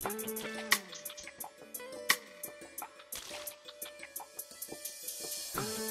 Thank mm. you.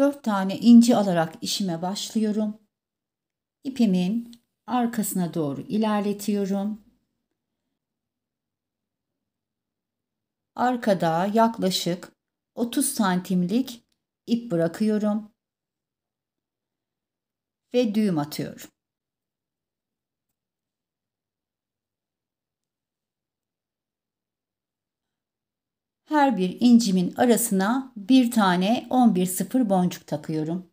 dört tane inci alarak işime başlıyorum. İpimin arkasına doğru ilerletiyorum. Arkada yaklaşık 30 santimlik ip bırakıyorum ve düğüm atıyorum. her bir incimin arasına bir tane 11 sıfır boncuk takıyorum.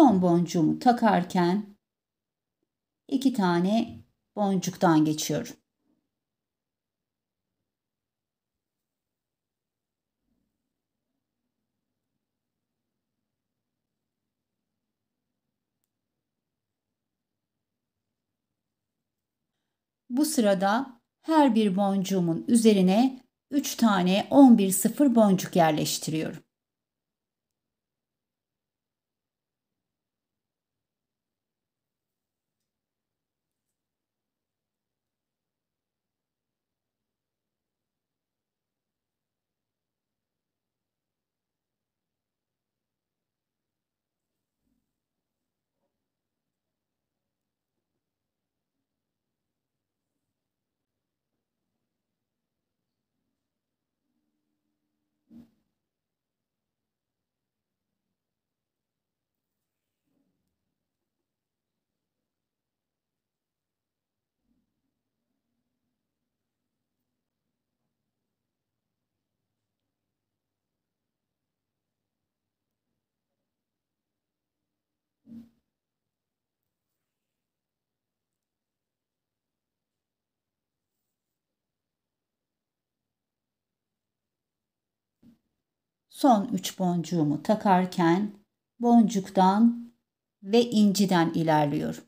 son boncuğumu takarken iki tane boncuktan geçiyorum. Bu sırada her bir boncuğumun üzerine 3 tane 11 sıfır boncuk yerleştiriyorum. Son üç boncuğumu takarken boncuktan ve inciden ilerliyorum.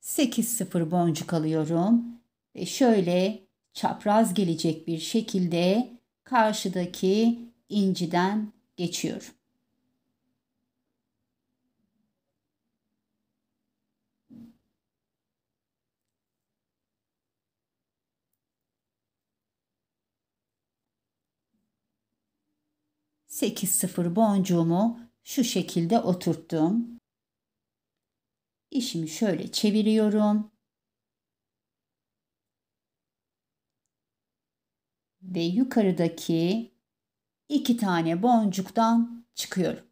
Sekiz sıfır boncuk alıyorum ve şöyle çapraz gelecek bir şekilde karşıdaki inciden geçiyorum. 8-0 boncuğumu şu şekilde oturttum. İşimi şöyle çeviriyorum. Ve yukarıdaki iki tane boncuktan çıkıyorum.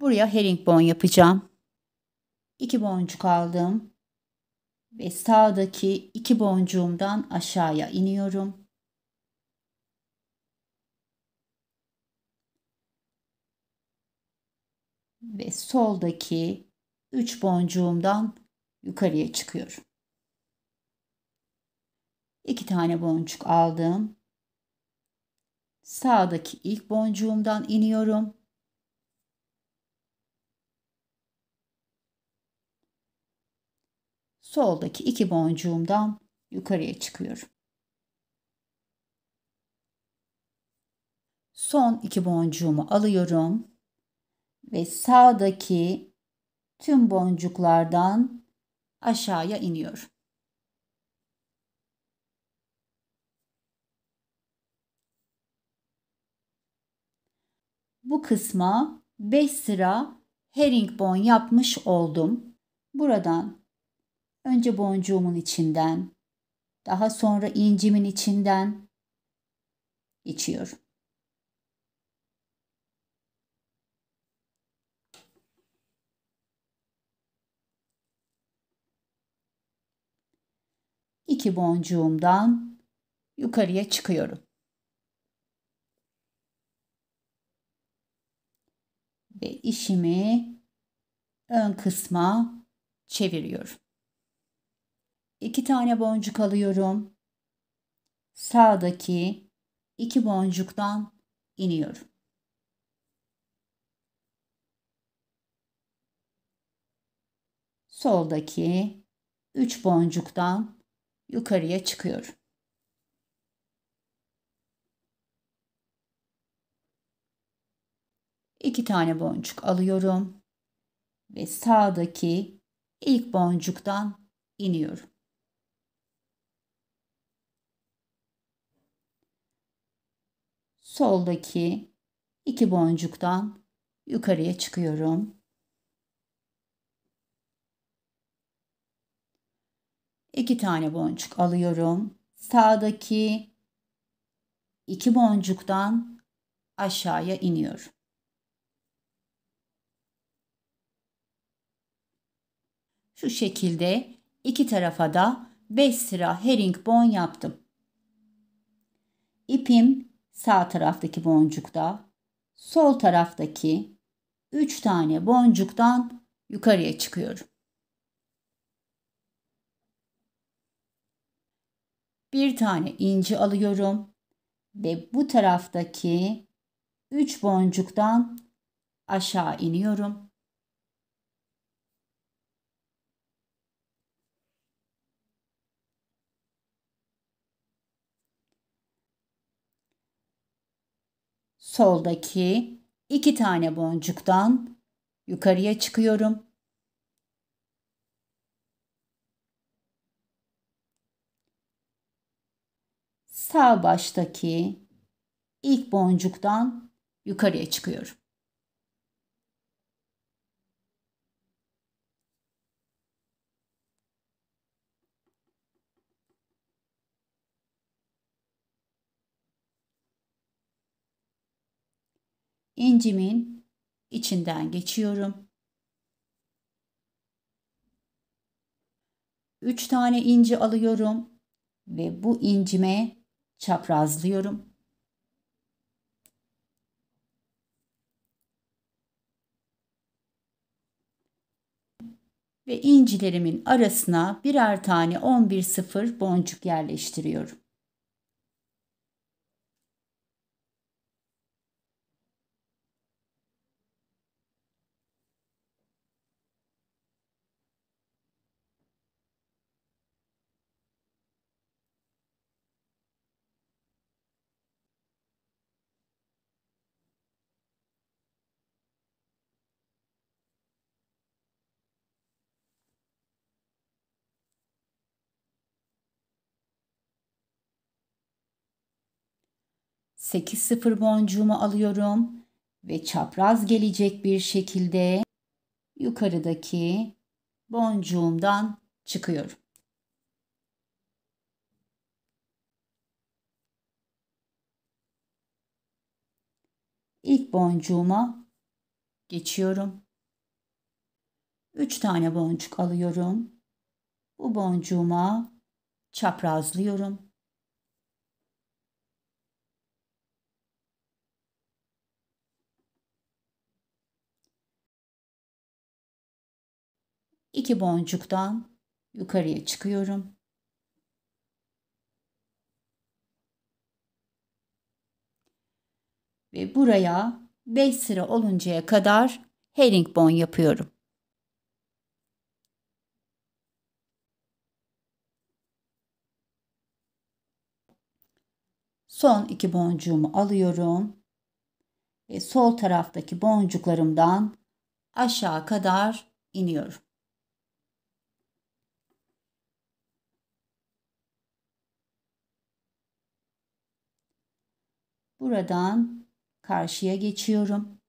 Buraya herringbone yapacağım. İki boncuk aldım ve sağdaki iki boncuğumdan aşağıya iniyorum. Ve soldaki üç boncuğumdan yukarıya çıkıyorum. İki tane boncuk aldım. Sağdaki ilk boncuğumdan iniyorum. soldaki iki boncuğumdan yukarıya çıkıyorum. Son iki boncuğumu alıyorum ve sağdaki tüm boncuklardan aşağıya iniyorum. Bu kısma 5 sıra herringbone yapmış oldum. Buradan Önce boncuğumun içinden, daha sonra incimin içinden geçiyorum. İki boncuğumdan yukarıya çıkıyorum. ve işimi ön kısma çeviriyorum. 2 tane boncuk alıyorum. Sağdaki 2 boncuktan iniyorum. Soldaki 3 boncuktan yukarıya çıkıyorum. İki tane boncuk alıyorum ve sağdaki ilk boncuktan iniyorum. soldaki iki boncuktan yukarıya çıkıyorum. İki tane boncuk alıyorum. Sağdaki iki boncuktan aşağıya iniyorum. Şu şekilde iki tarafa da 5 sıra herringbone yaptım. İpim sağ taraftaki boncukta, sol taraftaki 3 tane boncuktan yukarıya çıkıyorum. Bir tane inci alıyorum ve bu taraftaki 3 boncuktan aşağı iniyorum. soldaki iki tane boncuktan yukarıya çıkıyorum. Sağ baştaki ilk boncuktan yukarıya çıkıyorum. incimin içinden geçiyorum. Üç tane inci alıyorum ve bu incime çaprazlıyorum. Ve incilerimin arasına birer tane 11 sıfır boncuk yerleştiriyorum. 8 sıfır boncuğumu alıyorum ve çapraz gelecek bir şekilde yukarıdaki boncuğumdan çıkıyorum. İlk boncuğuma geçiyorum. 3 tane boncuk alıyorum. Bu boncuğuma çaprazlıyorum. iki boncuktan yukarıya çıkıyorum. Ve buraya 5 sıra oluncaya kadar herringbone yapıyorum. Son iki boncuğumu alıyorum ve sol taraftaki boncuklarımdan aşağı kadar iniyorum. Buradan karşıya geçiyorum.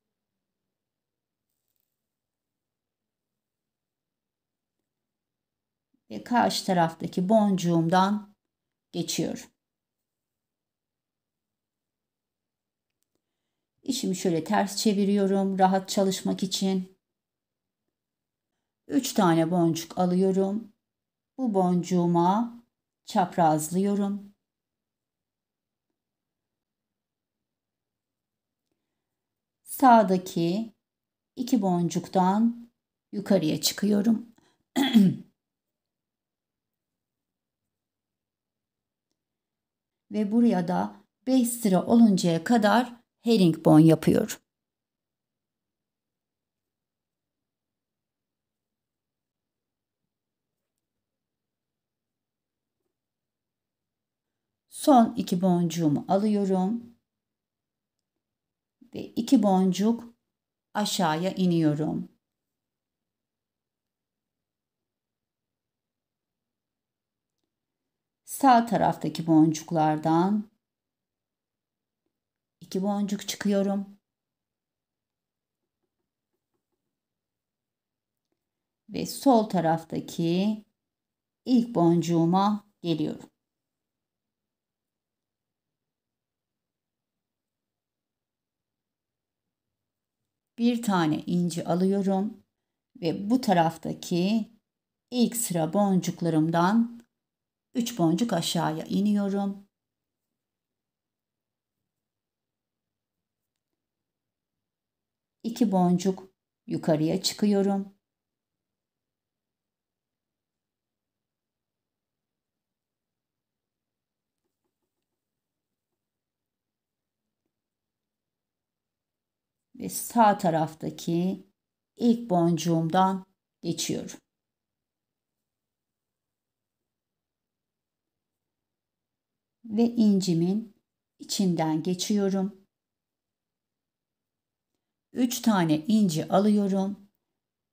Ve karşı taraftaki boncuğumdan geçiyorum. İşimi şöyle ters çeviriyorum rahat çalışmak için. 3 tane boncuk alıyorum. Bu boncuğuma çaprazlıyorum. sağdaki iki boncuktan yukarıya çıkıyorum. Ve buraya da 5 sıra oluncaya kadar herringbone yapıyorum. Son iki boncuğumu alıyorum ve iki boncuk aşağıya iniyorum. Sağ taraftaki boncuklardan iki boncuk çıkıyorum. Ve sol taraftaki ilk boncuğuma geliyorum. bir tane inci alıyorum ve bu taraftaki ilk sıra boncuklarımdan 3 boncuk aşağıya iniyorum. İki boncuk yukarıya çıkıyorum. ve sağ taraftaki ilk boncuğumdan geçiyorum. Ve incimin içinden geçiyorum. 3 tane inci alıyorum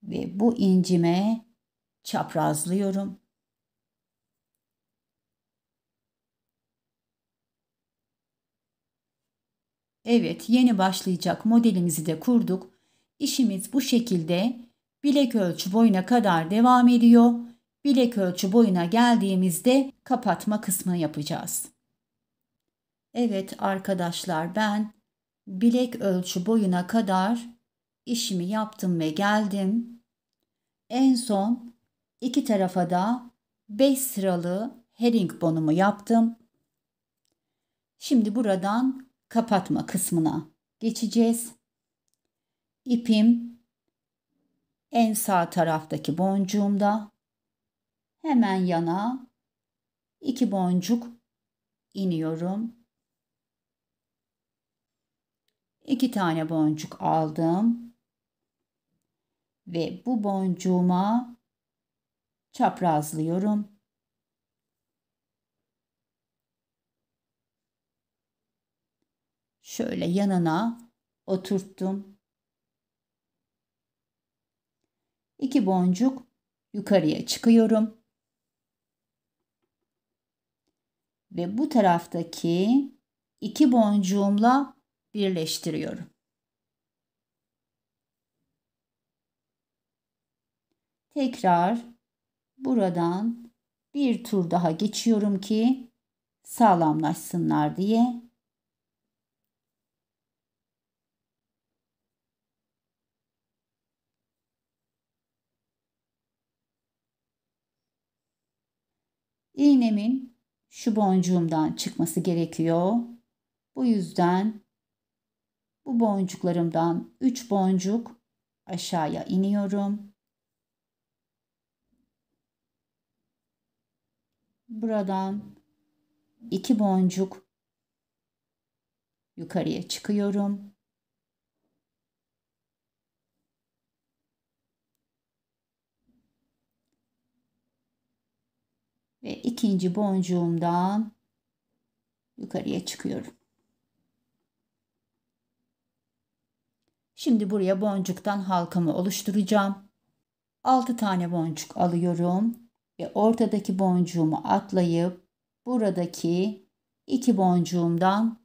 ve bu incime çaprazlıyorum. Evet, yeni başlayacak modelimizi de kurduk. İşimiz bu şekilde bilek ölçü boyuna kadar devam ediyor. Bilek ölçü boyuna geldiğimizde kapatma kısmını yapacağız. Evet arkadaşlar ben bilek ölçü boyuna kadar işimi yaptım ve geldim. En son iki tarafa da 5 sıralı herring bonumu yaptım. Şimdi buradan kapatma kısmına geçeceğiz. İpim en sağ taraftaki boncuğumda hemen yana iki boncuk iniyorum. İki tane boncuk aldım ve bu boncuğuma çaprazlıyorum. şöyle yanına oturttum. İki boncuk yukarıya çıkıyorum. Ve bu taraftaki iki boncuğumla birleştiriyorum. Tekrar buradan bir tur daha geçiyorum ki sağlamlaşsınlar diye iğnemin şu boncuğumdan çıkması gerekiyor. Bu yüzden bu boncuklarımdan 3 boncuk aşağıya iniyorum. Buradan 2 boncuk yukarıya çıkıyorum. ve ikinci boncuğumdan yukarıya çıkıyorum. Şimdi buraya boncuktan halkamı oluşturacağım. 6 tane boncuk alıyorum ve ortadaki boncuğumu atlayıp buradaki iki boncuğumdan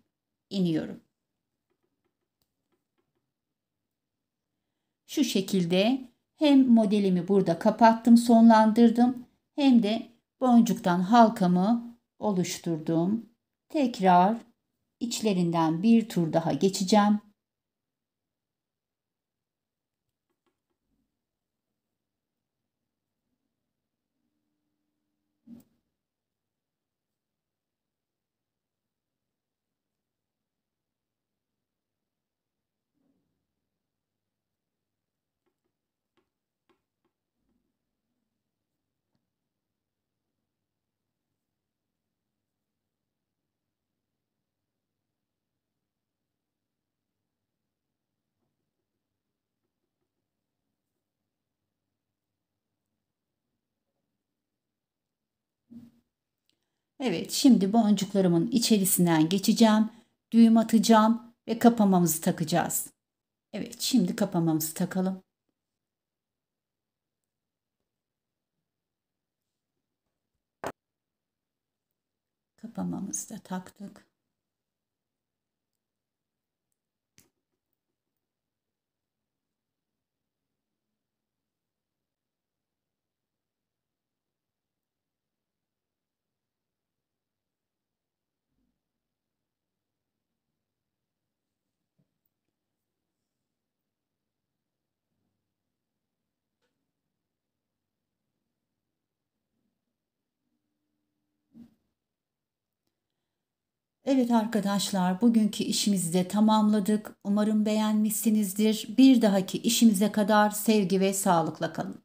iniyorum. Şu şekilde hem modelimi burada kapattım, sonlandırdım hem de boncuktan halkamı oluşturdum. Tekrar içlerinden bir tur daha geçeceğim Evet şimdi boncuklarımın içerisinden geçeceğim. Düğüm atacağım ve kapamamızı takacağız. Evet şimdi kapamamızı takalım. Kapamamızı da taktık. Evet arkadaşlar bugünkü işimizi de tamamladık. Umarım beğenmişsinizdir. Bir dahaki işimize kadar sevgi ve sağlıkla kalın.